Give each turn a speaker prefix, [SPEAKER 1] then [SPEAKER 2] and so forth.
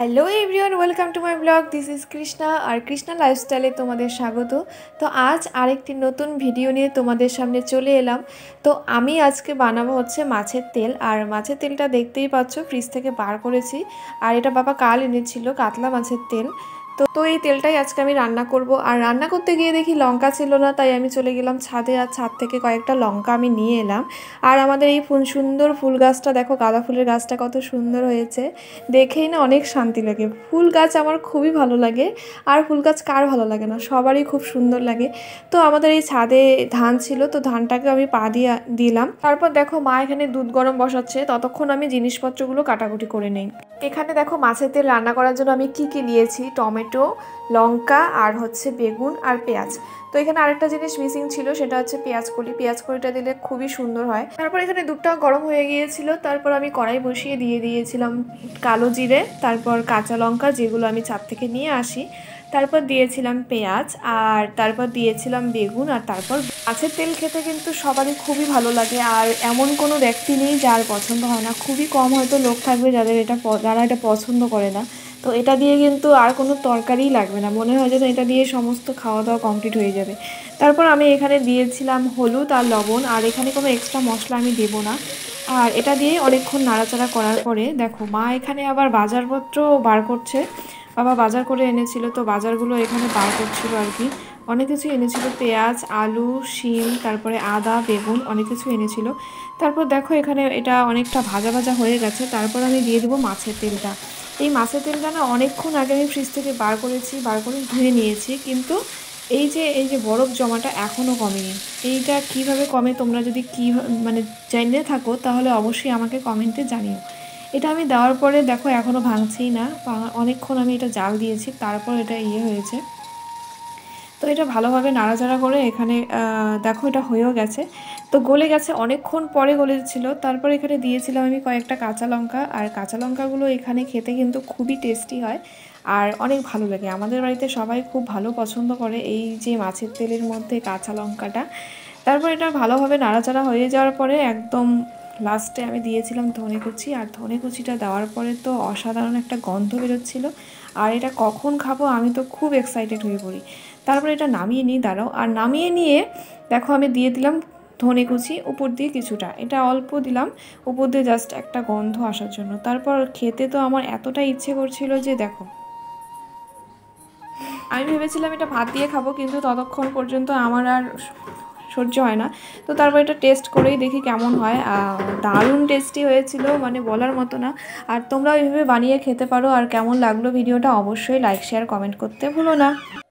[SPEAKER 1] hello everyone welcome to my blog this is Krishna আর কৃষ্ণা লাইফস্টাইলে তোমাদের স্বাগত তো আজ আরেকটি নতুন ভিডিও নিয়ে তোমাদের সামনে চলে এলাম তো আমি আজকে বানাবো হচ্ছে মাছের তেল আর মাছের তেলটা দেখতেই পাচ্ছ ফ্রিজ থেকে বার করেছি আর এটা বাবা কাল এনেছিল কাতলা মাছের তেল তো তো এই তেলটাই আজকে আমি রান্না করব আর রান্না করতে গিয়ে দেখি লঙ্কা ছিল না তাই আমি চলে গেলাম ছাদে আর ছাদ থেকে কয়েকটা লঙ্কা আমি নিয়ে এলাম আর আমাদের এই ফুল সুন্দর ফুল গাছটা দেখো গাঁদা ফুলের গাছটা কত সুন্দর হয়েছে দেখেই না অনেক শান্তি লাগে ফুল গাছ আমার খুবই ভালো লাগে আর ফুল গাছ কার ভালো লাগে না সবারই খুব সুন্দর লাগে তো আমাদের এই ছাদে ধান ছিল তো ধানটাকে আমি পা দিয়ে দিলাম তারপর দেখো মা এখানে দুধ গরম বসাচ্ছে ততক্ষণ আমি জিনিসপত্রগুলো কাটাকুটি করে নেই এখানে দেখো মাছের তেল রান্না করার জন্য আমি কি কি নিয়েছি টমেটো টমেটো লঙ্কা আর হচ্ছে বেগুন আর পেঁয়াজ তো এখানে আরেকটা জিনিস মিসিং ছিল সেটা হচ্ছে পেঁয়াজ কলি পেঁয়াজ কলিটা দিলে খুবই সুন্দর হয় তারপর এখানে দুধটা গরম হয়ে গিয়েছিল তারপর আমি কড়াই বসিয়ে দিয়ে দিয়েছিলাম কালো জিরে তারপর কাঁচা লঙ্কা যেগুলো আমি ছাদ থেকে নিয়ে আসি তারপর দিয়েছিলাম পেঁয়াজ আর তারপর দিয়েছিলাম বেগুন আর তারপর মাছের তেল খেতে কিন্তু সবারই খুবই ভালো লাগে আর এমন কোনো ব্যক্তি নেই যার পছন্দ হয় না খুবই কম হয়তো লোক থাকবে যাদের এটা যারা এটা পছন্দ করে না তো এটা দিয়ে কিন্তু আর কোনো তরকারিই লাগবে না মনে হয় যেন এটা দিয়ে সমস্ত খাওয়া দাওয়া কমপ্লিট হয়ে যাবে তারপর আমি এখানে দিয়েছিলাম হলুদ আর লবণ আর এখানে কোনো এক্সট্রা মশলা আমি দেবো না আর এটা দিয়ে অনেকক্ষণ নাড়াচাড়া করার পরে দেখো মা এখানে আবার বাজারপত্র বার করছে বাবা বাজার করে এনেছিল তো বাজারগুলো এখানে বার করছিল আর কি অনেক কিছু এনেছিল পেঁয়াজ আলু শিম তারপরে আদা বেগুন অনেক কিছু এনেছিল তারপর দেখো এখানে এটা অনেকটা ভাজা ভাজা হয়ে গেছে তারপর আমি দিয়ে দেবো মাছের তেলটা এই মাছের তেলটা না অনেকক্ষণ আগে আমি ফ্রিজ থেকে বার করেছি বার করে ধুয়ে নিয়েছি কিন্তু এই যে এই যে বরফ জমাটা এখনও কমেনি এইটা কিভাবে কমে তোমরা যদি কী মানে জেনে থাকো তাহলে অবশ্যই আমাকে কমেন্টে জানিও এটা আমি দেওয়ার পরে দেখো এখনও ভাঙছেই না অনেকক্ষণ আমি এটা জাল দিয়েছি তারপর এটা ইয়ে হয়েছে তো এটা ভালোভাবে নাড়াচাড়া করে এখানে দেখো এটা হয়েও গেছে তো গলে গেছে অনেকক্ষণ পরে গলেছিল তারপর এখানে দিয়েছিলাম আমি কয়েকটা কাঁচা লঙ্কা আর কাঁচা লঙ্কাগুলো এখানে খেতে কিন্তু খুবই টেস্টি হয় আর অনেক ভালো লাগে আমাদের বাড়িতে সবাই খুব ভালো পছন্দ করে এই যে মাছের তেলের মধ্যে কাঁচা লঙ্কাটা তারপর এটা ভালোভাবে নাড়াচাড়া হয়ে যাওয়ার পরে একদম লাস্টে আমি দিয়েছিলাম ধনে কুচি আর ধনে কুচিটা দেওয়ার পরে তো অসাধারণ একটা গন্ধ বেরোচ্ছিল আর এটা কখন খাবো আমি তো খুব এক্সাইটেড হয়ে পড়ি তারপরে এটা নামিয়ে নিই দাঁড়াও আর নামিয়ে নিয়ে দেখো আমি দিয়ে দিলাম ধনে কুচি উপর দিয়ে কিছুটা এটা অল্প দিলাম উপর দিয়ে জাস্ট একটা গন্ধ আসার জন্য তারপর খেতে তো আমার এতটা ইচ্ছে করছিল যে দেখো আমি ভেবেছিলাম এটা ভাত দিয়ে খাবো কিন্তু ততক্ষণ পর্যন্ত আমার আর সহ্য হয় না তো তারপর এটা টেস্ট করেই দেখি কেমন হয় দারুণ টেস্টি হয়েছিল মানে বলার মতো না আর তোমরা ওইভাবে বানিয়ে খেতে পারো আর কেমন লাগলো ভিডিওটা অবশ্যই লাইক শেয়ার কমেন্ট করতে ভুলো না